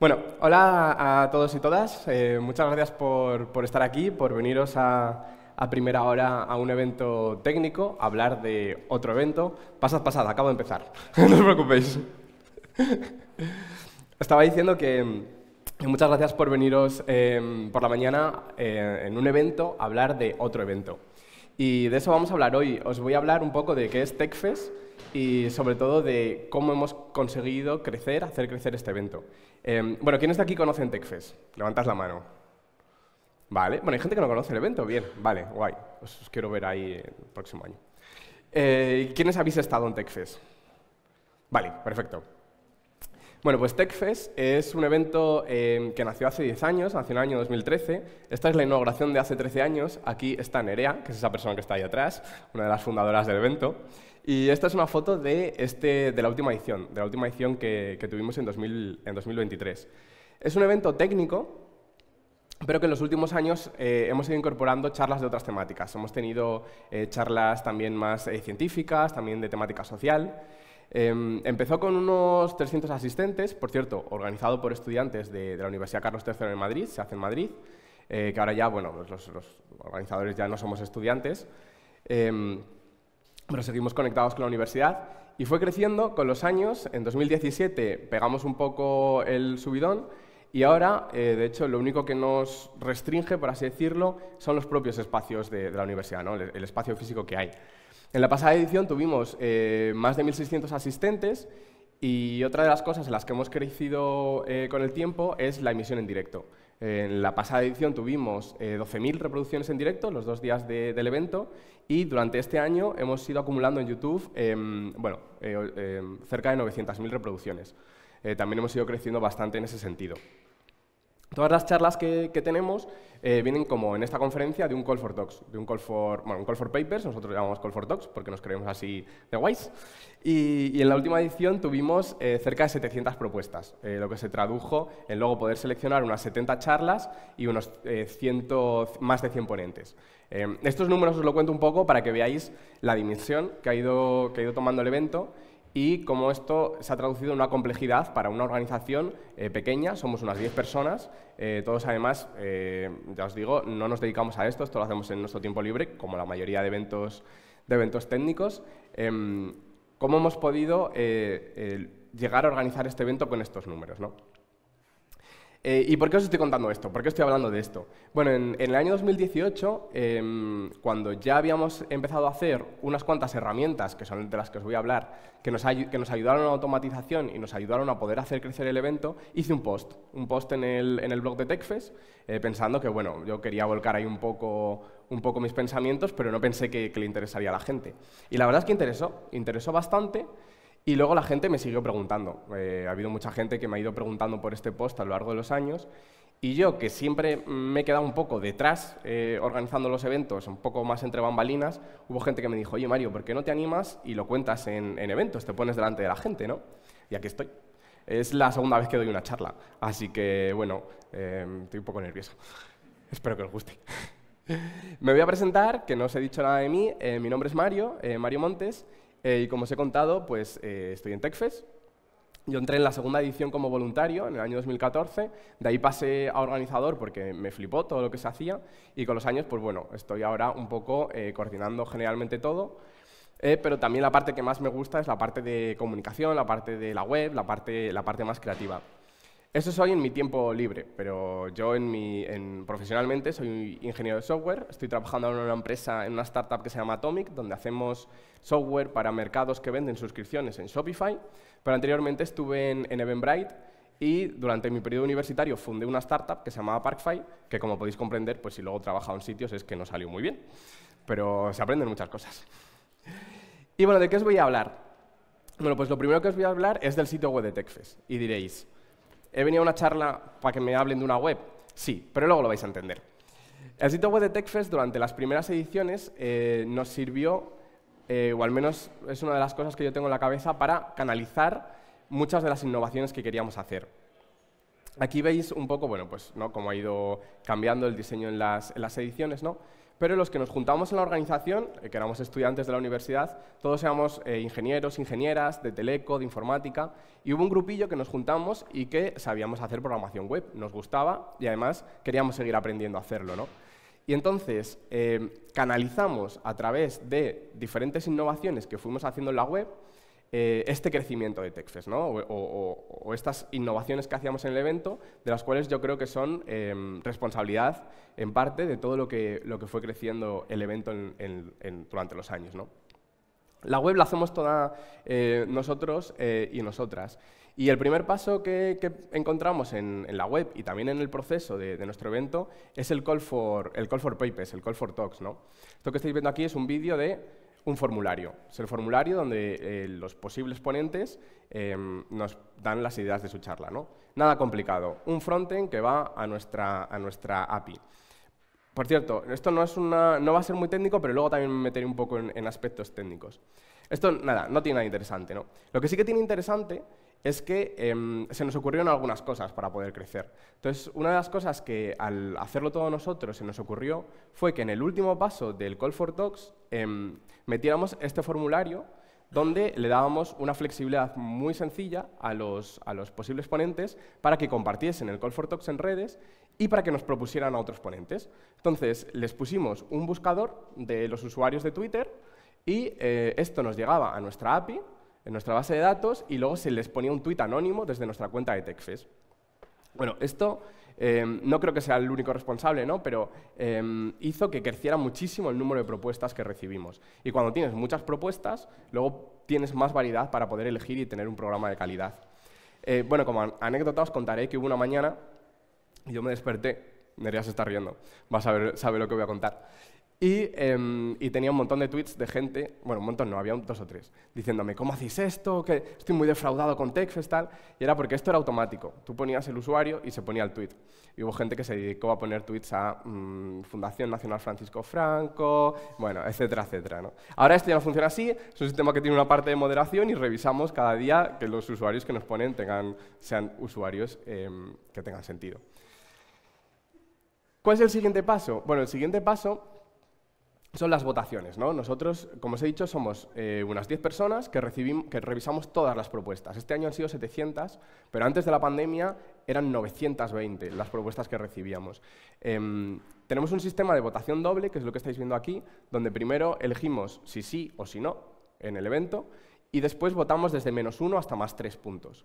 Bueno, hola a todos y todas. Eh, muchas gracias por, por, estar aquí, por veniros a, a, primera hora a un evento técnico, a hablar de otro evento. Pasad, pasad, acabo de empezar. no os preocupéis. Estaba diciendo que muchas gracias por veniros eh, por la mañana eh, en un evento a hablar de otro evento. Y de eso vamos a hablar hoy. Os voy a hablar un poco de qué es TechFest y sobre todo de cómo hemos conseguido crecer, hacer crecer este evento. Em, bueno, ¿quiénes de aquí conocen TechFest? Levantas la mano. Vale, bueno, hay gente que no conoce el evento, bien, vale, guay. Os, quiero ver ahí el próximo año. Eh, ¿Quiénes habéis estado en TechFest? Vale, perfecto. Bueno, pues TechFest es un evento em, que nació hace 10 años, nació en el año 2013. Esta es la inauguración de hace 13 años. Aquí está Nerea, que es esa persona que está ahí atrás, una de las fundadoras del evento. Y esta es una foto de, este, de la última edición, de la última edición que, tuvimos en, en 2023. Es un evento técnico pero que en los últimos años eh, hemos ido incorporando charlas de otras temáticas. Hemos tenido eh, charlas también más eh, científicas, también de temática social. Em, empezó con unos 300 asistentes, por cierto, organizado por estudiantes de, la Universidad Carlos III en Madrid, se hace en Madrid, eh, que ahora ya, bueno, los, organizadores ya no somos estudiantes, em, pero seguimos conectados con la universidad y fue creciendo con los años. En 2017 pegamos un poco el subidón y ahora, eh, de hecho, lo único que nos restringe, por así decirlo, son los propios espacios de, la universidad, el, espacio físico que hay. En la pasada edición tuvimos eh, más de 1.600 asistentes y otra de las cosas en las que hemos crecido eh, con el tiempo es la emisión en directo. En la pasada edición tuvimos 12.000 eh, reproducciones en directo los dos días del evento y durante este año hemos ido acumulando en YouTube em, bueno, em, cerca de 900.000 reproducciones. también hemos ido creciendo bastante en ese sentido. Todas las charlas que, tenemos eh, vienen como en esta conferencia de un call for talks, de un call for, bueno, un call for papers, nosotros llamamos call for talks porque nos creemos así de guays. Y, en la última edición tuvimos eh, cerca de 700 propuestas, eh, lo que se tradujo en luego poder seleccionar unas 70 charlas y unos 100, más de 100 ponentes. estos números os lo cuento un poco para que veáis la dimensión que ha ido, que ha ido tomando el evento y cómo esto se ha traducido en una complejidad para una organización eh, pequeña, somos unas 10 personas, eh, todos además, eh, ya os digo, no nos dedicamos a esto, esto lo hacemos en nuestro tiempo libre, como la mayoría de eventos, de eventos técnicos. Em, ¿Cómo hemos podido llegar a organizar este evento con estos números? ¿no? Eh, ¿Y por qué os estoy contando esto? ¿Por qué estoy hablando de esto? Bueno, en, el año 2018, em, cuando ya habíamos empezado a hacer unas cuantas herramientas, que son de las que os voy a hablar, que nos, ayudaron a la automatización y nos ayudaron a poder hacer crecer el evento, hice un post, un post en el, blog de TechFest, eh, pensando que, bueno, yo quería volcar ahí un poco, un poco mis pensamientos, pero no pensé que, que le interesaría a la gente. Y la verdad es que interesó, interesó bastante. Y luego la gente me siguió preguntando. Eh, ha habido mucha gente que me ha ido preguntando por este post a lo largo de los años. Y yo, que siempre me he quedado un poco detrás eh, organizando los eventos, un poco más entre bambalinas, hubo gente que me dijo, oye Mario, ¿por qué no te animas y lo cuentas en, eventos? Te pones delante de la gente, ¿no? Y aquí estoy. Es la segunda vez que doy una charla, así que, bueno, em, estoy un poco nervioso. Espero que os guste. me voy a presentar, que no os he dicho nada de mí. Eh, mi nombre es Mario, Mario Montes. Eh, y como os he contado, pues eh, estoy en TechFest. Yo entré en la segunda edición como voluntario en el año 2014, de ahí pasé a organizador porque me flipó todo lo que se hacía y con los años, pues bueno, estoy ahora un poco eh, coordinando generalmente todo, pero también la parte que más me gusta es la parte de comunicación, la parte de la web, la parte, la parte más creativa. Eso soy en mi tiempo libre, pero yo profesionalmente soy ingeniero de software, estoy trabajando en una empresa, en una startup que se llama Atomic, donde hacemos software para mercados que venden suscripciones en Shopify, pero anteriormente estuve en, en Eventbrite y durante mi periodo universitario fundé una startup que se llamaba Parkfy, que como podéis comprender, pues si luego he trabajado en sitios es que no salió muy bien, pero se aprenden muchas cosas. Y bueno, ¿de qué os voy a hablar? Bueno, pues lo primero que os voy a hablar es del sitio web de TechFest y diréis, He venido a una charla para que me hablen de una web. Sí, pero luego lo vais a entender. El sitio web de TechFest durante las primeras ediciones eh, nos sirvió, eh, o al menos es una de las cosas que yo tengo en la cabeza, para canalizar muchas de las innovaciones que queríamos hacer. Aquí veis un poco, bueno, pues, ¿no? cómo ha ido cambiando el diseño en las, en las ediciones, ¿no? pero los que nos juntamos en la organización, eh, que éramos estudiantes de la universidad, todos éramos eh, ingenieros, ingenieras, de teleco, de informática, y hubo un grupillo que nos juntamos y que sabíamos hacer programación web, nos gustaba y además queríamos seguir aprendiendo a hacerlo. ¿no? Y entonces eh, canalizamos a través de diferentes innovaciones que fuimos haciendo en la web, eh, este crecimiento de TechFest, o, estas innovaciones que hacíamos en el evento, de las cuales yo creo que son em, responsabilidad en parte de todo lo que, lo que fue creciendo el evento durante los años. La web la hacemos toda eh, nosotros eh, y nosotras. Y el primer paso que, encontramos en, la web y también en el proceso de, nuestro evento es el call, for, el call for papers, el call for talks. Esto que estáis viendo aquí es un vídeo de un formulario. Es el formulario donde eh, los posibles ponentes eh, nos dan las ideas de su charla. ¿no? Nada complicado. Un frontend que va a nuestra, a nuestra API. Por cierto, esto no, es una, no va a ser muy técnico, pero luego también me meteré un poco en, en aspectos técnicos. Esto, nada, no tiene nada interesante. ¿no? Lo que sí que tiene interesante es que em, se nos ocurrieron algunas cosas para poder crecer. Entonces, una de las cosas que al hacerlo todo nosotros se nos ocurrió fue que en el último paso del Call for Talks em, metiéramos este formulario donde le dábamos una flexibilidad muy sencilla a los, posibles ponentes para que compartiesen el Call for Talks en redes y para que nos propusieran a otros ponentes. Entonces, les pusimos un buscador de los usuarios de Twitter y eh, esto nos llegaba a nuestra API en nuestra base de datos y luego se les ponía un tuit anónimo desde nuestra cuenta de TechFest. Bueno, esto eh, no creo que sea el único responsable, ¿no? pero eh, hizo que creciera muchísimo el número de propuestas que recibimos. Y cuando tienes muchas propuestas, luego tienes más variedad para poder elegir y tener un programa de calidad. Eh, bueno, como anécdota os contaré que hubo una mañana y yo me desperté. Neria se está riendo, Vas a saber, sabe lo que voy a contar. Em, y, tenía un montón de tweets de gente, bueno, un montón no, había dos o tres, diciéndome, ¿cómo hacéis esto? Que estoy muy defraudado con Techfest, tal. Y era porque esto era automático. Tú ponías el usuario y se ponía el tweet. Y hubo gente que se dedicó a poner tweets a mm, Fundación Nacional Francisco Franco, bueno, etcétera, etcétera. ¿no? Ahora esto ya no funciona así, es un sistema que tiene una parte de moderación y revisamos cada día que los usuarios que nos ponen tengan, sean usuarios em, que tengan sentido. ¿Cuál es el siguiente paso? Bueno, el siguiente paso son las votaciones. ¿no? Nosotros, como os he dicho, somos eh, unas 10 personas que, que revisamos todas las propuestas. Este año han sido 700, pero antes de la pandemia eran 920 las propuestas que recibíamos. Em, tenemos un sistema de votación doble, que es lo que estáis viendo aquí, donde primero elegimos si sí o si no en el evento, y después votamos desde menos uno hasta más tres puntos.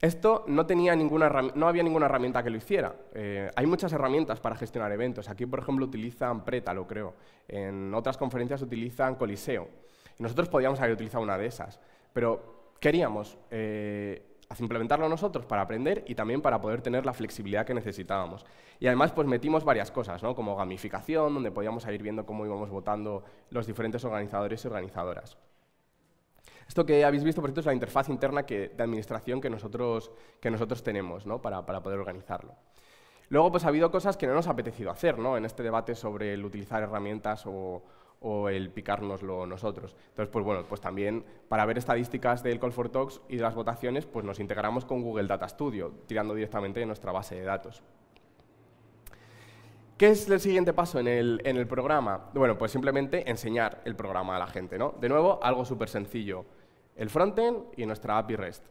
Esto no, tenía ninguna, había ninguna herramienta que lo hiciera. Eh, hay muchas herramientas para gestionar eventos. Aquí, por ejemplo, utilizan Preta, lo creo. En otras conferencias utilizan Coliseo. nosotros podíamos haber utilizado una de esas. Pero queríamos eh, implementarlo nosotros para aprender y también para poder tener la flexibilidad que necesitábamos. Y además pues metimos varias cosas, ¿no? como gamificación, donde podíamos ir viendo cómo íbamos votando los diferentes organizadores y organizadoras. Esto que habéis visto, por cierto, es la interfaz interna de administración que nosotros, tenemos para, poder organizarlo. Luego, pues ha habido cosas que no nos ha apetecido hacer, ¿no? En este debate sobre el utilizar herramientas o, el picárnoslo nosotros. Entonces, pues bueno, pues también para ver estadísticas del Call for Talks y de las votaciones, pues nos integramos con Google Data Studio, tirando directamente de nuestra base de datos. ¿Qué es el siguiente paso en el, programa? Bueno, pues simplemente enseñar el programa a la gente, De nuevo, algo súper sencillo el frontend y nuestra API REST.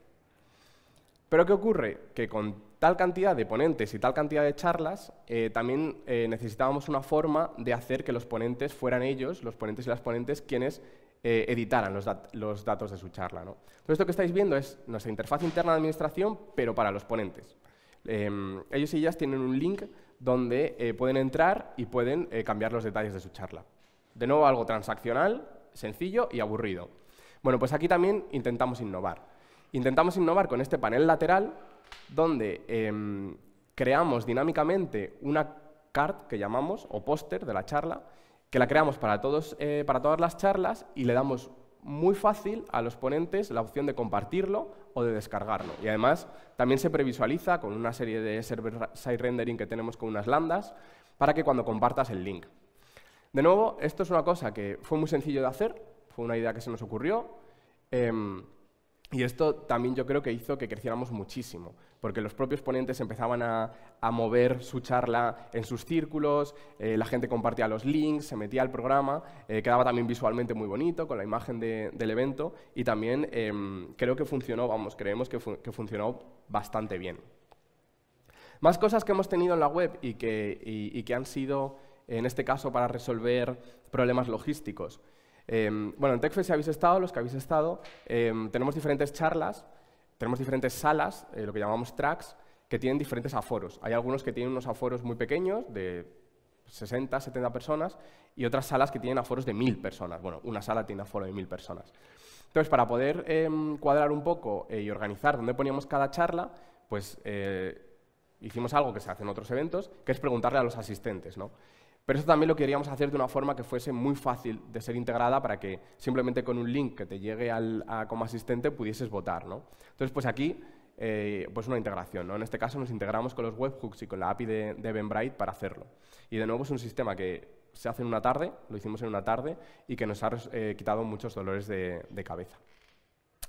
Pero ¿qué ocurre? Que con tal cantidad de ponentes y tal cantidad de charlas, eh, también eh, necesitábamos una forma de hacer que los ponentes fueran ellos, los ponentes y las ponentes, quienes eh, editaran los, datos de su charla. esto que estáis viendo es nuestra interfaz interna de administración, pero para los ponentes. Em, ellos y ellas tienen un link donde pueden entrar y pueden cambiar los detalles de su charla. De nuevo, algo transaccional, sencillo y aburrido. Bueno, pues aquí también intentamos innovar. Intentamos innovar con este panel lateral donde em, creamos dinámicamente una card que llamamos, o póster de la charla, que la creamos para, todos, eh, para todas las charlas y le damos muy fácil a los ponentes la opción de compartirlo o de descargarlo. Y además también se previsualiza con una serie de server side rendering que tenemos con unas lambdas para que cuando compartas el link. De nuevo, esto es una cosa que fue muy sencillo de hacer, fue una idea que se nos ocurrió. Em, y esto también yo creo que hizo que creciéramos muchísimo, porque los propios ponentes empezaban a, mover su charla en sus círculos, eh, la gente compartía los links, se metía al programa, eh, quedaba también visualmente muy bonito con la imagen del evento y también em, creo que funcionó, vamos, creemos que, funcionó bastante bien. Más cosas que hemos tenido en la web y que han sido, en este caso, para resolver problemas logísticos. Em, bueno, en TechFest si habéis estado, los que habéis estado, em, tenemos diferentes charlas, tenemos diferentes salas, eh, lo que llamamos tracks, que tienen diferentes aforos. Hay algunos que tienen unos aforos muy pequeños, de 60, 70 personas, y otras salas que tienen aforos de 1.000 personas. Bueno, una sala tiene aforo de 1.000 personas. Entonces, para poder em, cuadrar un poco eh, y organizar dónde poníamos cada charla, pues eh, hicimos algo que se hace en otros eventos, que es preguntarle a los asistentes. ¿no? Pero eso también lo queríamos hacer de una forma que fuese muy fácil de ser integrada para que simplemente con un link que te llegue como asistente pudieses votar. ¿no? Entonces, pues aquí, eh, pues una integración. En este caso nos integramos con los webhooks y con la API de, de para hacerlo. Y de nuevo es un sistema que se hace en una tarde, lo hicimos en una tarde, y que nos ha eh, quitado muchos dolores de cabeza.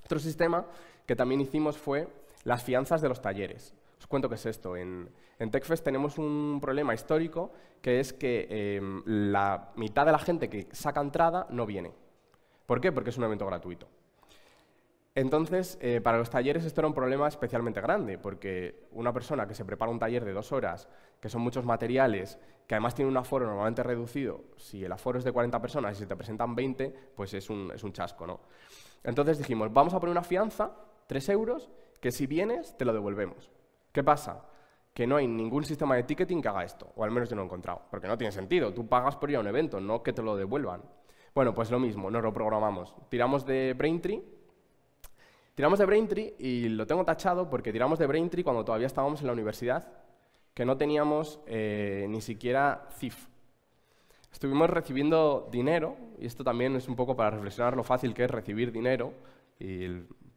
Otro sistema que también hicimos fue las fianzas de los talleres. Os cuento qué es esto. En, TechFest tenemos un problema histórico que es que em, la mitad de la gente que saca entrada no viene. ¿Por qué? Porque es un evento gratuito. Entonces, eh, para los talleres esto era un problema especialmente grande, porque una persona que se prepara un taller de dos horas, que son muchos materiales, que además tiene un aforo normalmente reducido, si el aforo es de 40 personas y se te presentan 20, pues es un, chasco, ¿no? Entonces dijimos, vamos a poner una fianza, 3 euros, que si vienes te lo devolvemos. ¿Qué pasa? Que no hay ningún sistema de ticketing que haga esto, o al menos yo no he encontrado, porque no tiene sentido. Tú pagas por ir a un evento, no que te lo devuelvan. Bueno, pues lo mismo, nos lo programamos. Tiramos de Braintree, tiramos de Braintree y lo tengo tachado porque tiramos de Braintree cuando todavía estábamos en la universidad, que no teníamos eh, ni siquiera CIF. Estuvimos recibiendo dinero, y esto también es un poco para reflexionar lo fácil que es recibir dinero y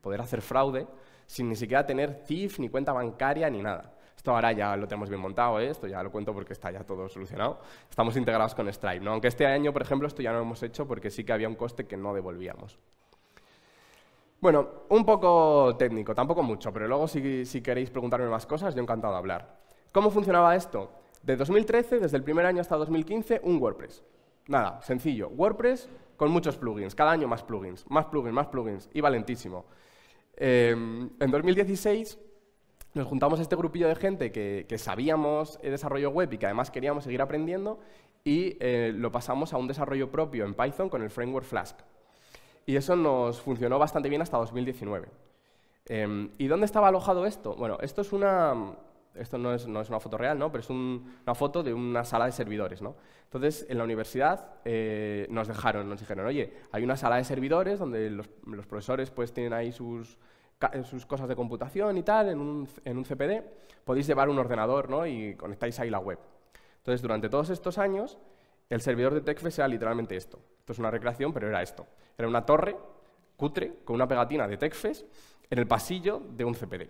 poder hacer fraude, sin ni siquiera tener CIF, ni cuenta bancaria, ni nada. Esto ahora ya lo tenemos bien montado, ¿eh? esto ya lo cuento porque está ya todo solucionado. Estamos integrados con Stripe, ¿no? aunque este año, por ejemplo, esto ya no lo hemos hecho porque sí que había un coste que no devolvíamos. Bueno, un poco técnico, tampoco mucho, pero luego si, si queréis preguntarme más cosas, yo encantado de hablar. ¿Cómo funcionaba esto? De 2013, desde el primer año hasta 2015, un WordPress. Nada, sencillo. WordPress con muchos plugins, cada año más plugins, más plugins, más plugins, y valentísimo. Em, en 2016 nos juntamos a este grupillo de gente que, sabíamos sabíamos desarrollo web y que además queríamos seguir aprendiendo y eh, lo pasamos a un desarrollo propio en Python con el framework Flask. Y eso nos funcionó bastante bien hasta 2019. Em, ¿Y dónde estaba alojado esto? Bueno, esto es una, esto no es, no es, una foto real, ¿no? pero es una foto de una sala de servidores. ¿no? Entonces, en la universidad eh, nos dejaron, nos dijeron, oye, hay una sala de servidores donde los, profesores pues, tienen ahí sus, sus, cosas de computación y tal, en un, en un CPD, podéis llevar un ordenador ¿no? y conectáis ahí la web. Entonces, durante todos estos años, el servidor de TechFest era literalmente esto. Esto es una recreación, pero era esto. Era una torre cutre con una pegatina de TechFest en el pasillo de un CPD.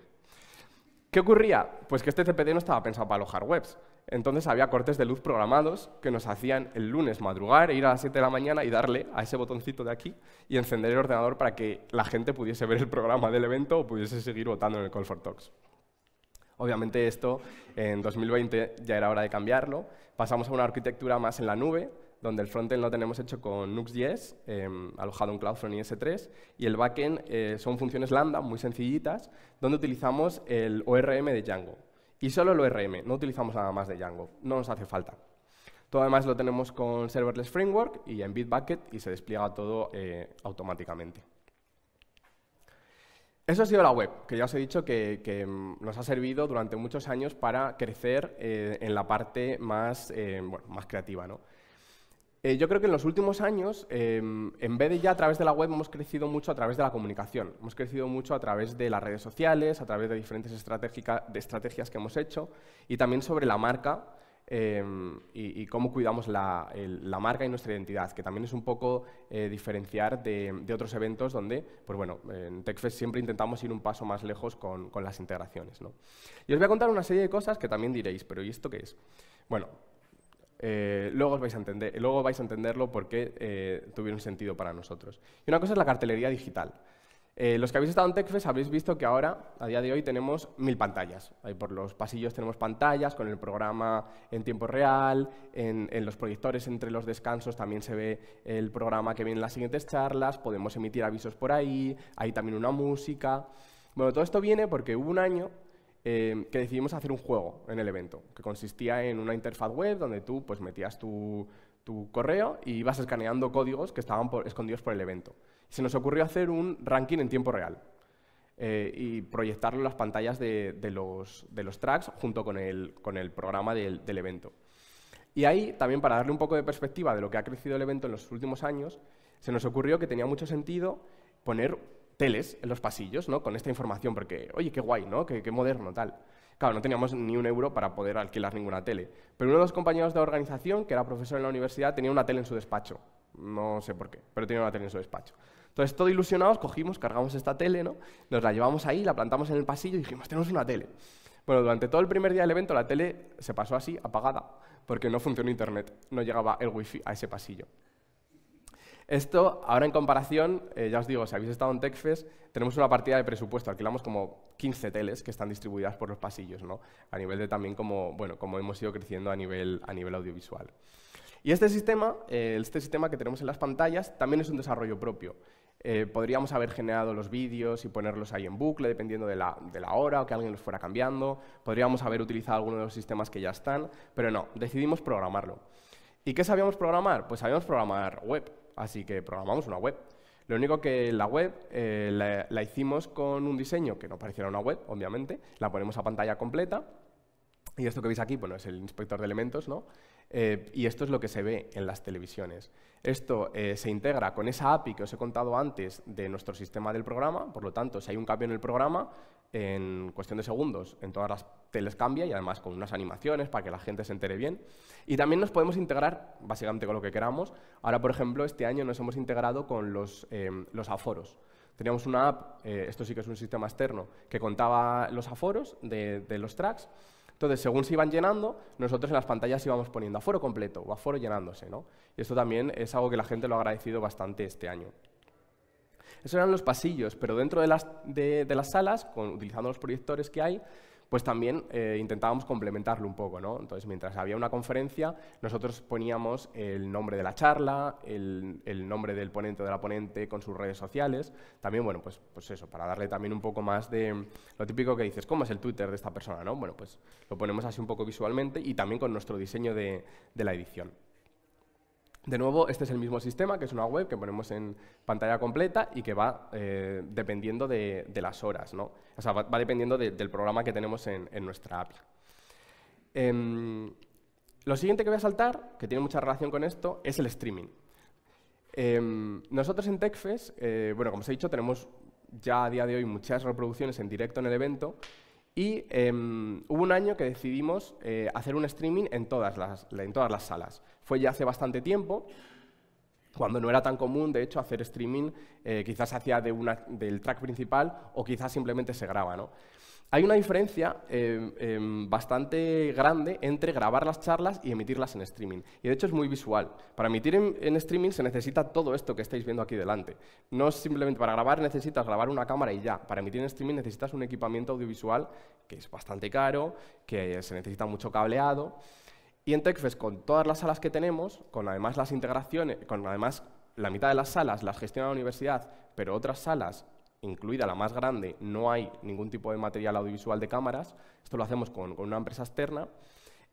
¿Qué ocurría? Pues que este CPD no estaba pensado para alojar webs. Entonces había cortes de luz programados que nos hacían el lunes madrugar, ir a las 7 de la mañana y darle a ese botoncito de aquí y encender el ordenador para que la gente pudiese ver el programa del evento o pudiese seguir votando en el Call for Talks. Obviamente esto en 2020 ya era hora de cambiarlo. Pasamos a una arquitectura más en la nube, donde el frontend lo tenemos hecho con Nux.js, em, alojado en CloudFront y 3 y el backend eh, son funciones lambda muy sencillitas, donde utilizamos el ORM de Django. Y solo el ORM, no utilizamos nada más de Django, no nos hace falta. Todo además lo tenemos con Serverless Framework y en Bitbucket y se despliega todo eh, automáticamente. Eso ha sido la web, que ya os he dicho que, em, nos ha servido durante muchos años para crecer eh, en la parte más, más creativa. ¿no? Eh, yo creo que en los últimos años, em, en vez de ya a través de la web, hemos crecido mucho a través de la comunicación. Hemos crecido mucho a través de las redes sociales, a través de diferentes de estrategias que hemos hecho y también sobre la marca em, y, cómo cuidamos la, marca y nuestra identidad, que también es un poco eh, diferenciar de, otros eventos donde, pues bueno, en TechFest siempre intentamos ir un paso más lejos con, las integraciones. Y os voy a contar una serie de cosas que también diréis, pero ¿y esto qué es? Bueno, eh, luego, vais a entender, luego vais a entenderlo porque eh, tuvieron sentido para nosotros. Y una cosa es la cartelería digital. Eh, los que habéis estado en TechFest habréis visto que ahora, a día de hoy, tenemos mil pantallas. Ahí por los pasillos tenemos pantallas con el programa en tiempo real, en, los proyectores entre los descansos también se ve el programa que viene en las siguientes charlas, podemos emitir avisos por ahí, hay también una música. Bueno, todo esto viene porque hubo un año Em, que decidimos hacer un juego en el evento, que consistía en una interfaz web donde tú pues, metías tu, correo y ibas escaneando códigos que estaban escondidos por el evento. Se nos ocurrió hacer un ranking en tiempo real eh, y proyectarlo en las pantallas de, los, tracks junto con el, con el programa del evento. Y ahí, también para darle un poco de perspectiva de lo que ha crecido el evento en los últimos años, se nos ocurrió que tenía mucho sentido poner teles en los pasillos, ¿no? Con esta información, porque, oye, qué guay, ¿no? Qué, moderno, tal. Claro, no teníamos ni un euro para poder alquilar ninguna tele. Pero uno de los compañeros de organización, que era profesor en la universidad, tenía una tele en su despacho. No sé por qué, pero tenía una tele en su despacho. Entonces, todo ilusionados, cogimos, cargamos esta tele, ¿no? Nos la llevamos ahí, la plantamos en el pasillo y dijimos, tenemos una tele. Bueno, durante todo el primer día del evento la tele se pasó así, apagada, porque no funcionó internet, no llegaba el wifi a ese pasillo. Esto, ahora en comparación, eh, ya os digo, si habéis estado en TechFest, tenemos una partida de presupuesto, alquilamos como 15 teles que están distribuidas por los pasillos, ¿no? A nivel de también como, bueno, como hemos ido creciendo a nivel, a nivel audiovisual. Y este sistema, eh, este sistema que tenemos en las pantallas, también es un desarrollo propio. Eh, podríamos haber generado los vídeos y ponerlos ahí en bucle, dependiendo de la, de la, hora o que alguien los fuera cambiando. Podríamos haber utilizado alguno de los sistemas que ya están, pero no, decidimos programarlo. ¿Y qué sabíamos programar? Pues sabíamos programar web así que programamos una web. Lo único que la web eh, la, hicimos con un diseño que no pareciera una web, obviamente, la ponemos a pantalla completa, y esto que veis aquí, bueno, es el inspector de elementos, ¿no? Eh, y esto es lo que se ve en las televisiones. Esto eh, se integra con esa API que os he contado antes de nuestro sistema del programa, por lo tanto, si hay un cambio en el programa, en cuestión de segundos, en todas las teles cambia y además con unas animaciones para que la gente se entere bien. Y también nos podemos integrar, básicamente con lo que queramos. Ahora, por ejemplo, este año nos hemos integrado con los, eh, aforos. Teníamos una app, esto sí que es un sistema externo, que contaba los aforos de los tracks entonces, según se iban llenando, nosotros en las pantallas íbamos poniendo aforo completo o aforo llenándose. ¿no? Y esto también es algo que la gente lo ha agradecido bastante este año. Esos eran los pasillos, pero dentro de las, de, las salas, utilizando los proyectores que hay, pues también eh, intentábamos complementarlo un poco. ¿no? Entonces, mientras había una conferencia, nosotros poníamos el nombre de la charla, el, nombre del ponente o de la ponente con sus redes sociales. También, bueno, pues, pues, eso, para darle también un poco más de lo típico que dices, ¿cómo es el Twitter de esta persona? ¿no? Bueno, pues lo ponemos así un poco visualmente y también con nuestro diseño de la edición. De nuevo, este es el mismo sistema, que es una web que ponemos en pantalla completa y que va eh, dependiendo de, las horas, ¿no? O sea, va, dependiendo del programa que tenemos en, nuestra app. Em, lo siguiente que voy a saltar, que tiene mucha relación con esto, es el streaming. Em, nosotros en TechFest, eh, bueno, como os he dicho, tenemos ya a día de hoy muchas reproducciones en directo en el evento y em, hubo un año que decidimos eh, hacer un streaming en en todas las salas. Fue ya hace bastante tiempo, cuando no era tan común, de hecho, hacer streaming, eh, quizás se hacía una, del track principal o quizás simplemente se graba. Hay una diferencia eh, em, bastante grande entre grabar las charlas y emitirlas en streaming. Y de hecho es muy visual. Para emitir en, streaming se necesita todo esto que estáis viendo aquí delante. No es simplemente para grabar necesitas grabar una cámara y ya. Para emitir en streaming necesitas un equipamiento audiovisual que es bastante caro, que se necesita mucho cableado. Y en TechFest, con todas las salas que tenemos, con además las integraciones, con además la mitad de las salas las gestiona la universidad, pero otras salas, incluida la más grande, no hay ningún tipo de material audiovisual de cámaras, esto lo hacemos con, una empresa externa,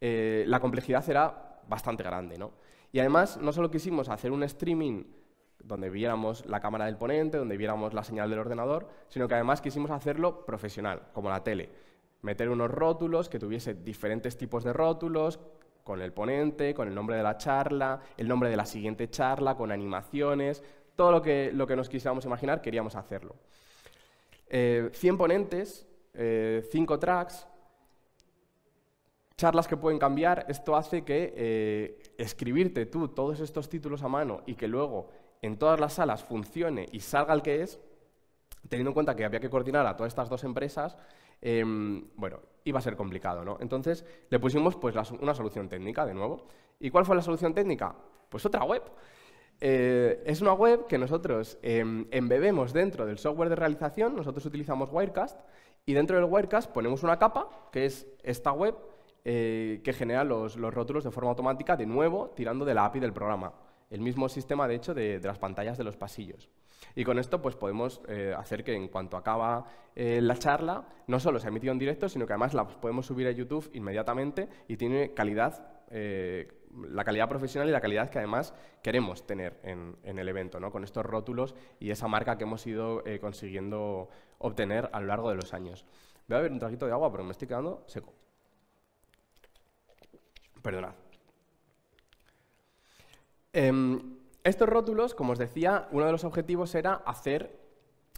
eh, la complejidad será bastante grande. Y además, no solo quisimos hacer un streaming donde viéramos la cámara del ponente, donde viéramos la señal del ordenador, sino que además quisimos hacerlo profesional, como la tele. Meter unos rótulos, que tuviese diferentes tipos de rótulos, con el ponente, con el nombre de la charla, el nombre de la siguiente charla, con animaciones, todo lo que, lo que nos quisiéramos imaginar queríamos hacerlo. Eh, cien 100 ponentes, eh, cinco tracks, charlas que pueden cambiar, esto hace que eh, escribirte tú todos estos títulos a mano y que luego en todas las salas funcione y salga el que es, teniendo en cuenta que había que coordinar a todas estas dos empresas, em, bueno, iba a ser complicado, ¿no? Entonces le pusimos pues, una solución técnica de nuevo. ¿Y cuál fue la solución técnica? Pues otra web. Eh, es una web que nosotros em, embebemos dentro del software de realización, nosotros utilizamos Wirecast, y dentro del Wirecast ponemos una capa, que es esta web, eh, que genera los rótulos de forma automática, de nuevo, tirando de la API del programa el mismo sistema, de hecho, de, las pantallas de los pasillos. Y con esto pues, podemos eh, hacer que en cuanto acaba eh, la charla, no solo se ha emitido en directo, sino que además la podemos subir a YouTube inmediatamente y tiene calidad, eh, la calidad profesional y la calidad que además queremos tener en, el evento, ¿no? con estos rótulos y esa marca que hemos ido consiguiendo obtener a lo largo de los años. Voy a beber un traguito de agua, porque me estoy quedando seco. Perdonad. Em, estos rótulos, como os decía, uno de los objetivos era hacer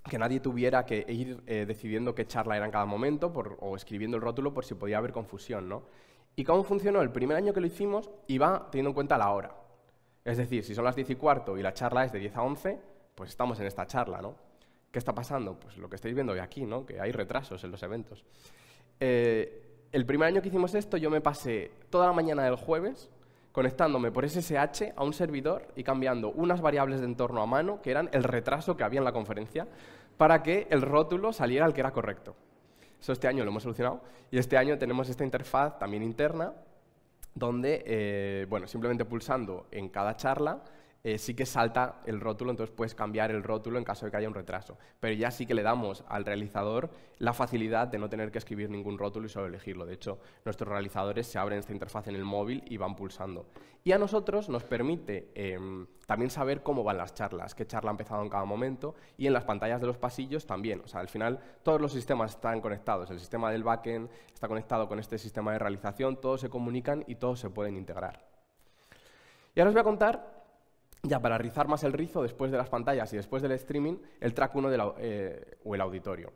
que nadie tuviera que ir eh, decidiendo qué charla era en cada momento o escribiendo el rótulo por si podía haber confusión, ¿no? ¿Y cómo funcionó? El primer año que lo hicimos iba teniendo en cuenta la hora. Es decir, si son las 10 y cuarto y la charla es de 10 a 11, pues estamos en esta charla, ¿no? ¿Qué está pasando? Pues lo que estáis viendo de aquí, ¿no? Que hay retrasos en los eventos. Eh, el primer año que hicimos esto, yo me pasé toda la mañana del jueves conectándome por SSH a un servidor y cambiando unas variables de entorno a mano, que eran el retraso que había en la conferencia, para que el rótulo saliera al que era correcto. Eso este año lo hemos solucionado y este año tenemos esta interfaz también interna donde, eh, bueno, simplemente pulsando en cada charla eh, sí que salta el rótulo, entonces puedes cambiar el rótulo en caso de que haya un retraso. Pero ya sí que le damos al realizador la facilidad de no tener que escribir ningún rótulo y solo elegirlo. De hecho, nuestros realizadores se abren esta interfaz en el móvil y van pulsando. Y a nosotros nos permite em, también saber cómo van las charlas, qué charla ha empezado en cada momento y en las pantallas de los pasillos también. O sea, al final todos los sistemas están conectados. El sistema del backend está conectado con este sistema de realización, todos se comunican y todos se pueden integrar. Y ahora os voy a contar ya para rizar más el rizo después de las pantallas y después del streaming, el track 1 eh, o el auditorio.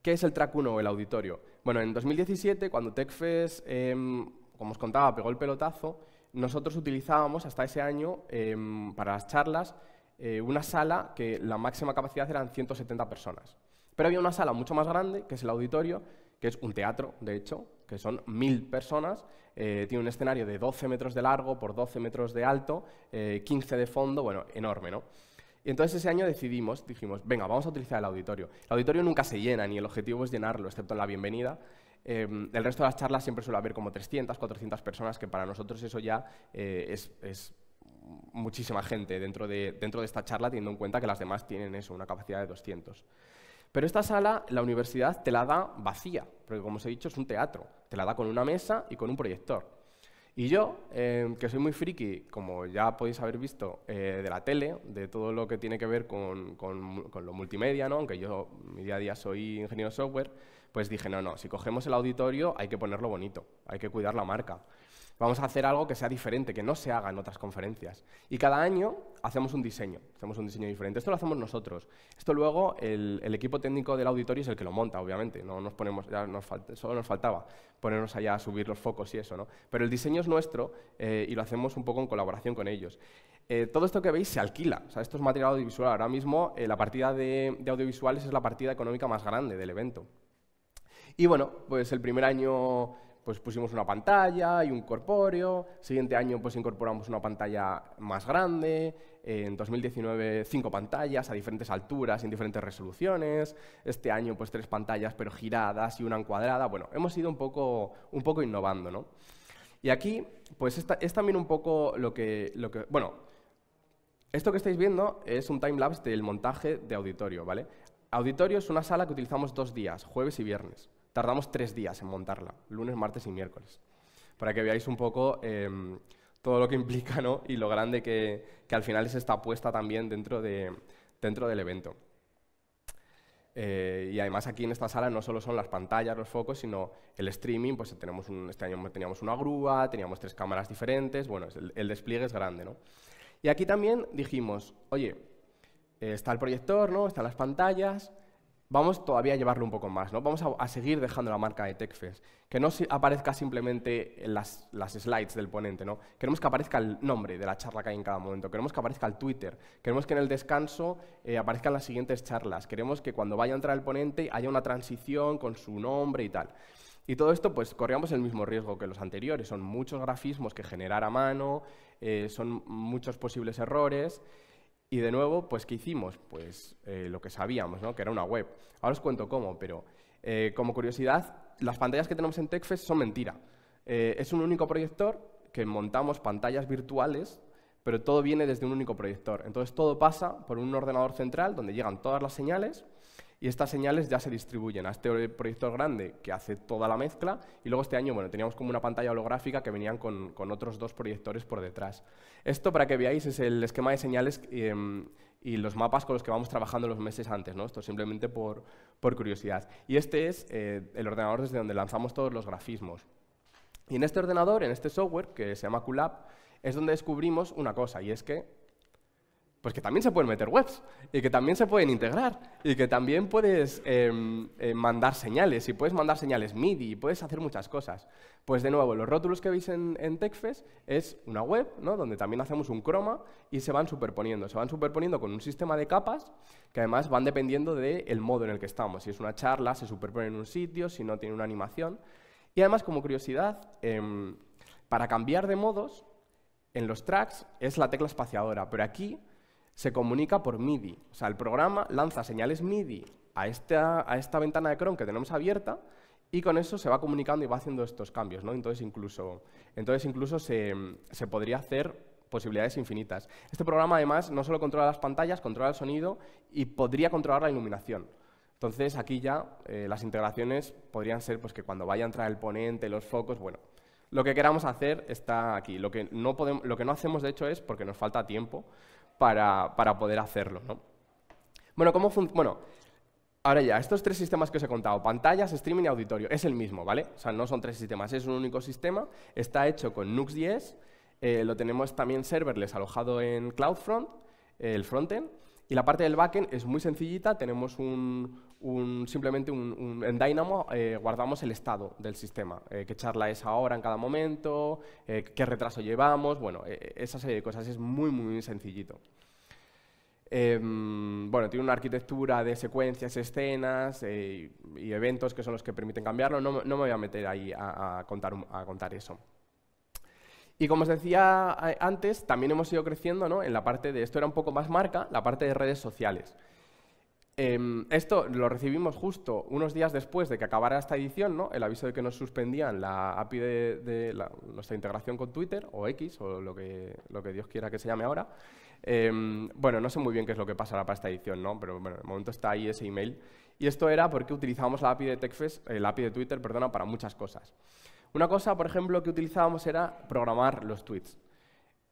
¿Qué es el track 1 o el auditorio? Bueno, en 2017, cuando TechFest, em, como os contaba, pegó el pelotazo, nosotros utilizábamos hasta ese año em, para las charlas eh, una sala que la máxima capacidad eran 170 personas. Pero había una sala mucho más grande, que es el auditorio, que es un teatro, de hecho, que son mil personas, eh, tiene un escenario de 12 metros de largo por 12 metros de alto, 15 eh, de fondo, bueno, enorme, ¿no? Y entonces ese año decidimos, dijimos, venga, vamos a utilizar el auditorio. El auditorio nunca se llena, ni el objetivo es llenarlo, excepto en la bienvenida. Em, el resto de las charlas siempre suele haber como 300, 400 personas, que para nosotros eso ya eh, es, muchísima gente dentro de, dentro de esta charla, teniendo en cuenta que las demás tienen eso, una capacidad de 200. Pero esta sala la universidad te la da vacía, porque como os he dicho es un teatro, te la da con una mesa y con un proyector. Y yo, em, que soy muy friki, como ya podéis haber visto, eh, de la tele, de todo lo que tiene que ver con, lo multimedia, ¿no? aunque yo mi día a día soy ingeniero software, pues dije, no, no, si cogemos el auditorio hay que ponerlo bonito, hay que cuidar la marca. Vamos a hacer algo que sea diferente, que no se haga en otras conferencias. Y cada año hacemos un diseño, hacemos un diseño diferente. Esto lo hacemos nosotros. Esto luego el, equipo técnico del auditorio es el que lo monta, obviamente. No nos ponemos, solo nos faltaba ponernos allá a subir los focos y eso, ¿no? Pero el diseño es nuestro eh, y lo hacemos un poco en colaboración con ellos. Eh, todo esto que veis se alquila, sea, esto es material audiovisual. Ahora mismo eh, la partida de audiovisuales es la partida económica más grande del evento. Y bueno, pues el primer año pues pusimos una pantalla y un corpóreo, siguiente año pues incorporamos una pantalla más grande, eh, en 2019 cinco pantallas a diferentes alturas y en diferentes resoluciones, este año pues tres pantallas pero giradas y una encuadrada, bueno, hemos ido un poco, un poco innovando, ¿no? Y aquí pues es también un poco lo que, lo que, bueno, esto que estáis viendo es un timelapse del montaje de auditorio, ¿vale? Auditorio es una sala que utilizamos dos días, jueves y viernes. Tardamos tres días en montarla, lunes, martes y miércoles, para que veáis un poco em, todo lo que implica y lo grande que, al final es esta apuesta también dentro, de, dentro del evento. Eh, y además aquí en esta sala no solo son las pantallas, los focos, sino el streaming. Pues tenemos un, este año teníamos una grúa, teníamos tres cámaras diferentes. Bueno, el, despliegue es grande, ¿no? Y aquí también dijimos, oye, eh, está el proyector, ¿no? Están las pantallas, vamos todavía a llevarlo un poco más, ¿no? Vamos a, seguir dejando la marca de TechFest, que no aparezca simplemente en las, slides del ponente, ¿no? Queremos que aparezca el nombre de la charla que hay en cada momento, queremos que aparezca el Twitter, queremos que en el descanso eh, aparezcan las siguientes charlas, queremos que cuando vaya a entrar el ponente haya una transición con su nombre y tal. Y todo esto, pues corríamos el mismo riesgo que los anteriores, son muchos grafismos que generar a mano, eh, son muchos posibles errores. Y de nuevo, pues ¿qué hicimos? Pues eh, lo que sabíamos, ¿no? que era una web. Ahora os cuento cómo, pero eh, como curiosidad, las pantallas que tenemos en TechFest son mentira. Eh, es un único proyector que montamos pantallas virtuales, pero todo viene desde un único proyector. Entonces todo pasa por un ordenador central donde llegan todas las señales y estas señales ya se distribuyen a este proyector grande que hace toda la mezcla y luego este año bueno, teníamos como una pantalla holográfica que venían con, otros dos proyectores por detrás. Esto, para que veáis, es el esquema de señales em, y los mapas con los que vamos trabajando los meses antes, ¿no? Esto simplemente por, por curiosidad. Y este es eh, el ordenador desde donde lanzamos todos los grafismos. Y en este ordenador, en este software, que se llama QLab, es donde descubrimos una cosa, y es que pues que también se pueden meter webs y que también se pueden integrar y que también puedes em, eh, mandar señales y puedes mandar señales MIDI y puedes hacer muchas cosas. Pues de nuevo, los rótulos que veis en, TechFest es una web ¿no? donde también hacemos un croma y se van superponiendo. Se van superponiendo con un sistema de capas que además van dependiendo del modo en el que estamos. Si es una charla, se superpone en un sitio, si no tiene una animación. Y además, como curiosidad, em, para cambiar de modos, en los tracks es la tecla espaciadora, pero aquí se comunica por MIDI. O sea, el programa lanza señales MIDI a esta, a esta ventana de Chrome que tenemos abierta y con eso se va comunicando y va haciendo estos cambios, ¿no? Entonces incluso, entonces incluso se, se, podría hacer posibilidades infinitas. Este programa además no solo controla las pantallas, controla el sonido y podría controlar la iluminación. Entonces aquí ya eh, las integraciones podrían ser pues, que cuando vaya a entrar el ponente, los focos, bueno, lo que queramos hacer está aquí. Lo que, no podemos, lo que no hacemos de hecho es, porque nos falta tiempo, para, poder hacerlo. ¿no? Bueno, ¿cómo bueno, Ahora ya, estos tres sistemas que os he contado, pantallas, streaming y auditorio, es el mismo, ¿vale? O sea, no son tres sistemas, es un único sistema, está hecho con Nux.js, eh, lo tenemos también serverless alojado en CloudFront, el frontend, y la parte del backend es muy sencillita, tenemos un, simplemente un, en Dynamo eh, guardamos el estado del sistema, eh, qué charla es ahora en cada momento, eh, qué retraso llevamos, bueno, e, e, esa serie de cosas es muy, muy sencillito. Em, bueno, tiene una arquitectura de secuencias, escenas y eventos que son los que permiten cambiarlo. No, me voy a meter ahí a contar, a contar eso. Y como os decía eh, antes, también hemos ido creciendo en la parte de, esto era un poco más marca, la parte de redes sociales. Em, esto lo recibimos justo unos días después de que acabara esta edición, ¿no? el aviso de que nos suspendían la API de, nuestra integración con Twitter, o X, o lo que, Dios quiera que se llame ahora. Em, bueno, no sé muy bien qué es lo que pasará para esta edición, ¿no? pero bueno, de momento está ahí ese email. Y esto era porque utilizábamos la API de eh, API de Twitter, perdona, para muchas cosas. Una cosa, por ejemplo, que utilizábamos era programar los tweets.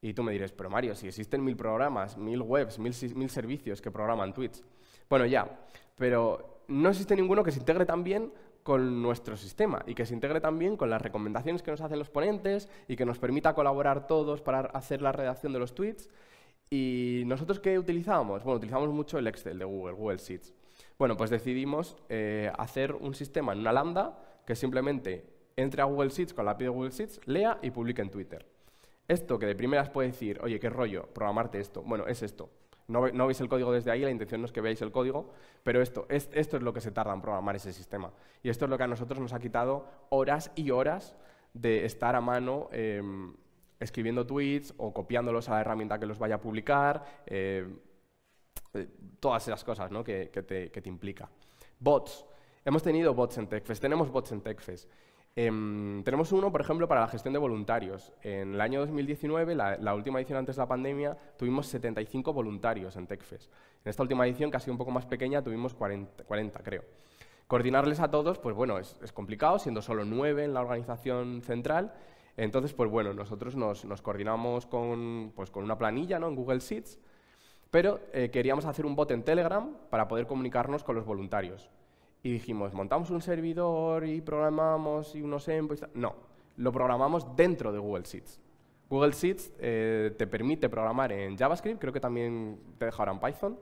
Y tú me dirás, pero Mario, si existen mil programas, mil webs, mil, servicios que programan tweets. Bueno, ya, pero no existe ninguno que se integre tan bien con nuestro sistema y que se integre también con las recomendaciones que nos hacen los ponentes y que nos permita colaborar todos para hacer la redacción de los tweets. ¿Y nosotros qué utilizábamos? Bueno, utilizábamos mucho el Excel de Google, Google Sheets. Bueno, pues decidimos eh, hacer un sistema en una lambda que simplemente entre a Google Sheets con la API de Google Sheets, lea y publique en Twitter. Esto que de primeras puede decir, oye, qué rollo, programarte esto. Bueno, es esto. No, veis el código desde ahí, la intención no es que veáis el código, pero esto, es, esto es lo que se tarda en programar ese sistema. Y esto es lo que a nosotros nos ha quitado horas y horas de estar a mano em, escribiendo tweets o copiándolos a la herramienta que los vaya a publicar, em, eh, todas esas cosas que, te, que te implica. Bots. Hemos tenido bots en TechFest, tenemos bots en TechFest. Em, tenemos uno, por ejemplo, para la gestión de voluntarios. En el año 2019, la, última edición antes de la pandemia, tuvimos 75 voluntarios en TechFest. En esta última edición, que ha sido un poco más pequeña, tuvimos 40, creo. Coordinarles a todos, pues bueno, es, complicado, siendo solo nueve en la organización central. Entonces, pues bueno, nosotros nos, coordinamos pues con, una planilla ¿no? en Google Sheets, pero eh, queríamos hacer un bot en Telegram para poder comunicarnos con los voluntarios y dijimos, montamos un servidor y programamos y unos endpoints. No, lo programamos dentro de Google Sheets. Google Sheets eh, te permite programar en JavaScript, creo que también te deja ahora en Python,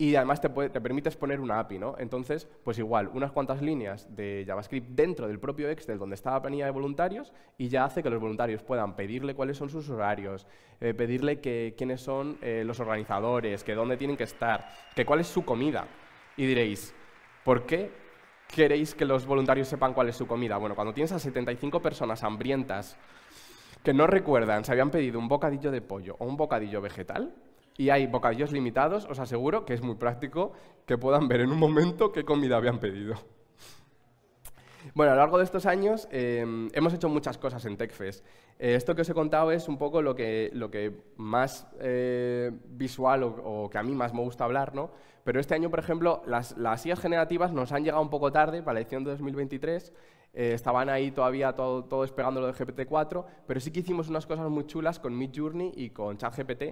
y además te, permite exponer una API, ¿no? Entonces, pues igual, unas cuantas líneas de JavaScript dentro del propio Excel donde estaba la planilla de voluntarios y ya hace que los voluntarios puedan pedirle cuáles son sus horarios, eh, pedirle que, quiénes son eh, los organizadores, que dónde tienen que estar, que cuál es su comida. Y diréis, ¿Por qué queréis que los voluntarios sepan cuál es su comida? Bueno, cuando tienes a 75 personas hambrientas que no recuerdan se habían pedido un bocadillo de pollo o un bocadillo vegetal, y hay bocadillos limitados, os aseguro que es muy práctico que puedan ver en un momento qué comida habían pedido. Bueno, a lo largo de estos años em, hemos hecho muchas cosas en TechFest. Eh, esto que os he contado es un poco lo que, más eh, visual o, que a mí más me gusta hablar, ¿no? Pero este año, por ejemplo, las, las generativas nos han llegado un poco tarde para la edición de 2023. Eh, estaban ahí todavía todo, todo esperando lo de GPT-4, pero sí que hicimos unas cosas muy chulas con Midjourney y con ChatGPT,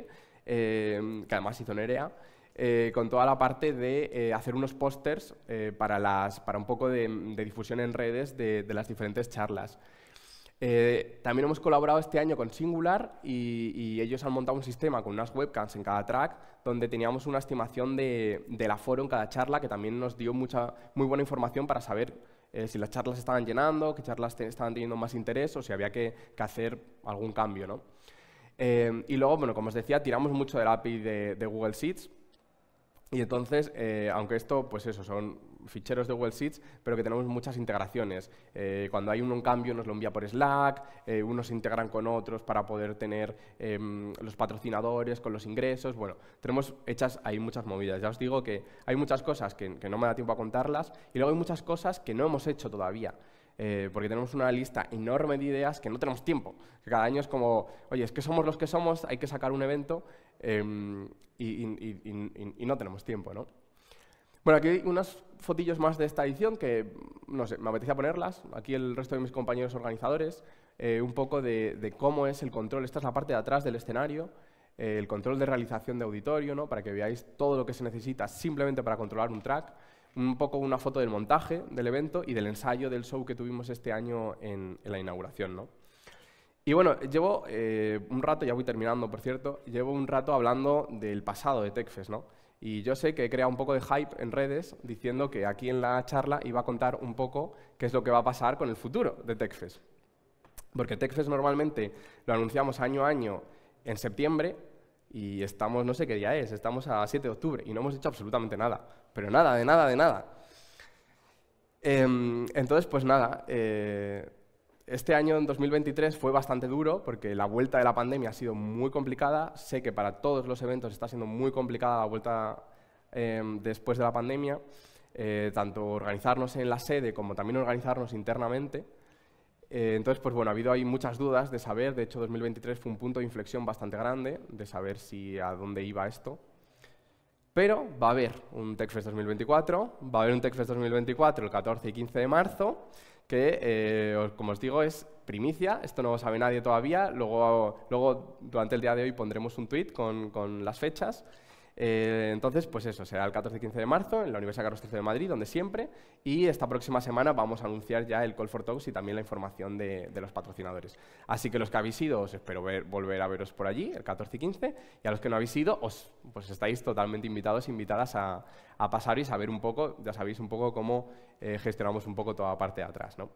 que además hizo Nerea. Eh, con toda la parte de eh, hacer unos pósters eh, para, un poco de, difusión en redes de, las diferentes charlas. también hemos colaborado este año con Singular y, ellos han montado un sistema con unas webcams en cada track donde teníamos una estimación de, del aforo en cada charla que también nos dio mucha, muy buena información para saber si las charlas estaban llenando, qué charlas estaban teniendo más interés o si había que, hacer algún cambio. y luego, bueno, como os decía, tiramos mucho del API de, de Google Sheets. Y entonces, eh, aunque esto, pues eso, son ficheros de Google pero que tenemos muchas integraciones. Eh, cuando hay un cambio nos lo envía por Slack, eh, unos se integran con otros para poder tener em, los patrocinadores con los ingresos. Bueno, tenemos hechas ahí muchas movidas. Ya os digo que hay muchas cosas que, no me da tiempo a contarlas y luego hay muchas cosas que no hemos hecho todavía. porque tenemos una lista enorme de ideas que no tenemos tiempo. cada año es como, oye, es que somos los que somos, hay que sacar un evento Em, y, no tenemos tiempo, ¿no? Bueno, aquí hay unas fotillos más de esta edición que, no sé, me apetecía ponerlas. Aquí el resto de mis compañeros organizadores, eh, un poco de, cómo es el control. Esta es la parte de atrás del escenario, eh, el control de realización de auditorio, ¿no? para que veáis todo lo que se necesita simplemente para controlar un track. Un poco una foto del montaje del evento y del ensayo del show que tuvimos este año en, en la inauguración. ¿no? Y bueno, llevo eh, un rato, ya voy terminando por cierto, llevo un rato hablando del pasado de TechFest, ¿no? Y yo sé que he creado un poco de hype en redes diciendo que aquí en la charla iba a contar un poco qué es lo que va a pasar con el futuro de TechFest. Porque TechFest normalmente lo anunciamos año a año en septiembre y estamos, no sé qué día es, estamos a 7 de octubre y no hemos hecho absolutamente nada. Pero nada, de nada, de nada. Em, entonces, pues nada, eh, este año, en 2023, fue bastante duro porque la vuelta de la pandemia ha sido muy complicada. Sé que para todos los eventos está siendo muy complicada la vuelta em, después de la pandemia, eh, tanto organizarnos en la sede como también organizarnos internamente. Eh, entonces, pues bueno, ha habido ahí muchas dudas de saber. De hecho, 2023 fue un punto de inflexión bastante grande de saber si a dónde iba esto. Pero va a haber un TechFest 2024, va a haber un TechFest 2024 el 14 y 15 de marzo que, eh, como os digo, es primicia, esto no lo sabe nadie todavía, luego, luego durante el día de hoy pondremos un tweet con las fechas eh, entonces, pues eso, será el 14 y 15 de marzo en la Universidad Carlos III de Madrid, donde siempre, y esta próxima semana vamos a anunciar ya el Call for Talks y también la información de, los patrocinadores. Así que los que habéis ido, os espero volver a veros por allí, el 14 y 15, y a los que no habéis ido, os, pues estáis totalmente invitados, invitadas a, pasar y saber un poco, ya sabéis un poco cómo eh, gestionamos un poco toda la parte de atrás, ¿no?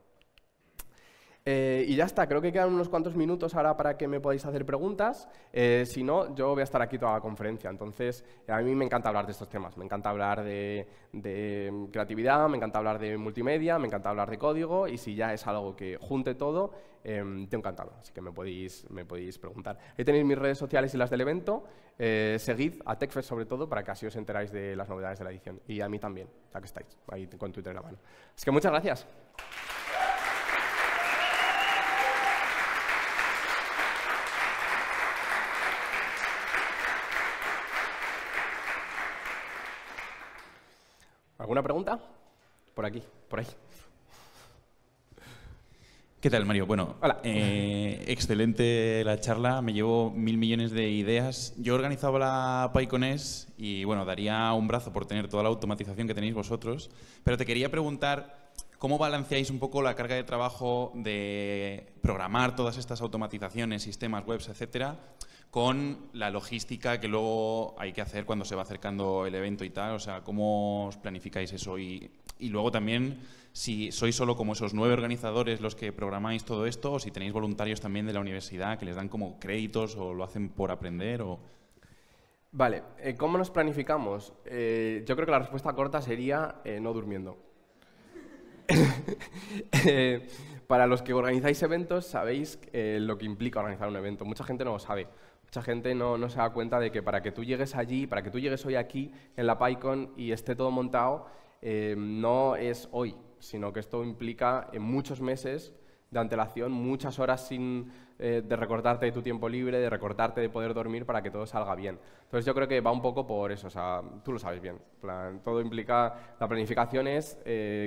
Eh, y ya está, creo que quedan unos cuantos minutos ahora para que me podáis hacer preguntas. Eh, si no, yo voy a estar aquí toda la conferencia. Entonces, a mí me encanta hablar de estos temas. Me encanta hablar de, mm, creatividad, me encanta hablar de multimedia, me encanta hablar de código. Y si ya es algo que junte todo, em, te encantado. Así que me podéis, me podéis preguntar. Ahí tenéis mis redes sociales y las del evento. Eh, seguid a TechFest sobre todo para que así os enteráis de las novedades de la edición. Y a mí también, ya que estáis ahí con Twitter en la mano. Así que muchas gracias. ¿Alguna pregunta? Por aquí, por ahí. ¿Qué tal, Mario? Bueno, Hola. Eh, excelente la charla, me llevo mil millones de ideas. Yo organizado la PyCones y, bueno, daría un brazo por tener toda la automatización que tenéis vosotros, pero te quería preguntar cómo balanceáis un poco la carga de trabajo de programar todas estas automatizaciones, sistemas, webs, etcétera, con la logística que luego hay que hacer cuando se va acercando el evento y tal? O sea, ¿cómo os planificáis eso? Y, y luego también, si sois solo como esos nueve organizadores los que programáis todo esto, o si tenéis voluntarios también de la universidad que les dan como créditos o lo hacen por aprender Vale, eh, ¿cómo nos planificamos? Eh, yo creo que la respuesta corta sería eh, no durmiendo. para los que organizáis eventos, sabéis lo que implica organizar un evento. Mucha gente no lo sabe mucha gente no, se da cuenta de que para que tú llegues allí, para que tú llegues hoy aquí en la PyCon y esté todo montado, eh, no es hoy, sino que esto implica en eh, muchos meses de antelación, muchas horas sin, eh, de recortarte de tu tiempo libre, de recortarte de poder dormir para que todo salga bien. Entonces yo creo que va un poco por eso, o sea, tú lo sabes bien. todo implica, la planificación es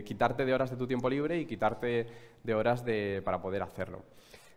quitarte de horas de tu tiempo libre y quitarte de horas de, para poder hacerlo.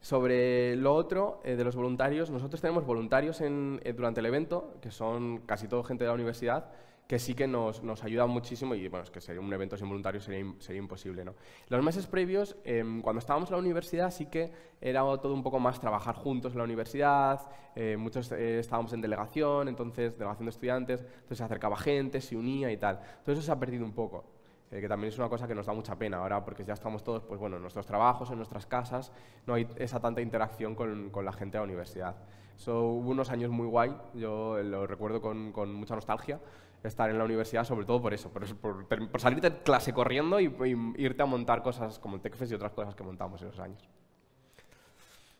Sobre lo otro, eh, de los voluntarios, nosotros tenemos voluntarios eh, durante el evento, que son casi todo gente de la universidad, que sí que nos, ayudan muchísimo y bueno, es que sería un evento sin voluntarios sería, imposible. Los meses previos, em, cuando estábamos en la universidad, sí que era todo un poco más trabajar juntos en la universidad, eh, muchos estábamos en delegación, entonces delegación de estudiantes, entonces se acercaba gente, se unía y tal. Todo eso se ha perdido un poco. Eh, que también es una cosa que nos da mucha pena ahora, porque ya estamos todos, pues en nuestros trabajos, en nuestras casas, no hay esa tanta interacción con, la gente de la universidad. So, hubo unos años muy guay, yo lo recuerdo con, mucha nostalgia, estar en la universidad sobre todo por eso, por, por, salir de clase corriendo y, irte a montar cosas como el TechFest y otras cosas que montamos en esos años.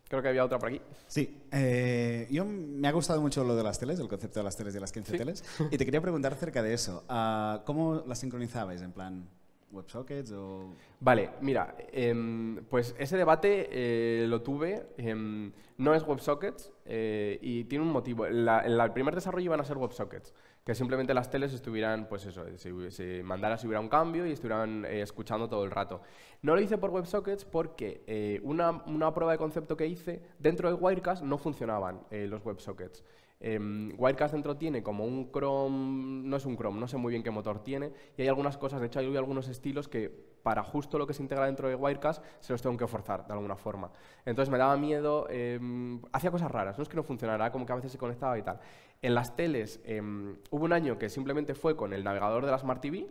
Creo que había otra por aquí. Sí, eh, yo me ha gustado mucho lo de las teles, el concepto de las teles y las 15 teles, y te quería preguntar acerca de eso. Ah, ¿Cómo las sincronizabais? En plan, WebSockets o...? Vale, mira, em, pues ese debate eh, lo tuve, em, no es WebSockets eh, y tiene un motivo. La, el primer desarrollo iban a ser WebSockets que simplemente las teles estuvieran, pues eso, se, mandara si hubiera un cambio y estuvieran eh, escuchando todo el rato. No lo hice por WebSockets porque eh, una, prueba de concepto que hice, dentro de Wirecast no funcionaban eh, los WebSockets. Em, Wirecast dentro tiene como un Chrome, no es un Chrome, no sé muy bien qué motor tiene, y hay algunas cosas, de hecho hay algunos estilos que para justo lo que se integra dentro de Wirecast, se los tengo que forzar de alguna forma. Entonces me daba miedo, em, hacía cosas raras, no es que no funcionara, como que a veces se conectaba y tal. En las teles em, hubo un año que simplemente fue con el navegador de la Smart TV,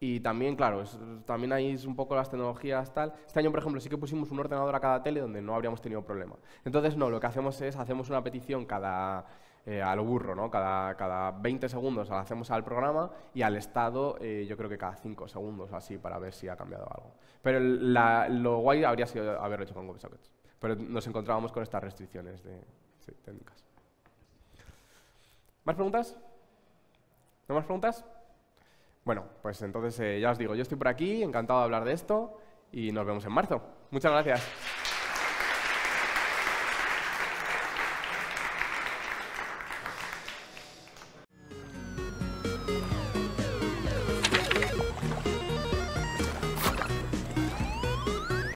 y también, claro, también hay un poco las tecnologías tal. Este año, por ejemplo, sí que pusimos un ordenador a cada tele donde no habríamos tenido problema. Entonces, no, lo que hacemos es, hacemos una petición cada eh, a lo burro, ¿no? Cada, cada 20 segundos lo hacemos al programa y al estado eh, yo creo que cada 5 segundos así para ver si ha cambiado algo. Pero lo guay habría sido haberlo hecho con WebSockets. Pero nos encontrábamos con estas restricciones de, técnicas. ¿Más preguntas? ¿No más preguntas? Bueno, pues entonces eh, ya os digo, yo estoy por aquí, encantado de hablar de esto y nos vemos en marzo. Muchas gracias.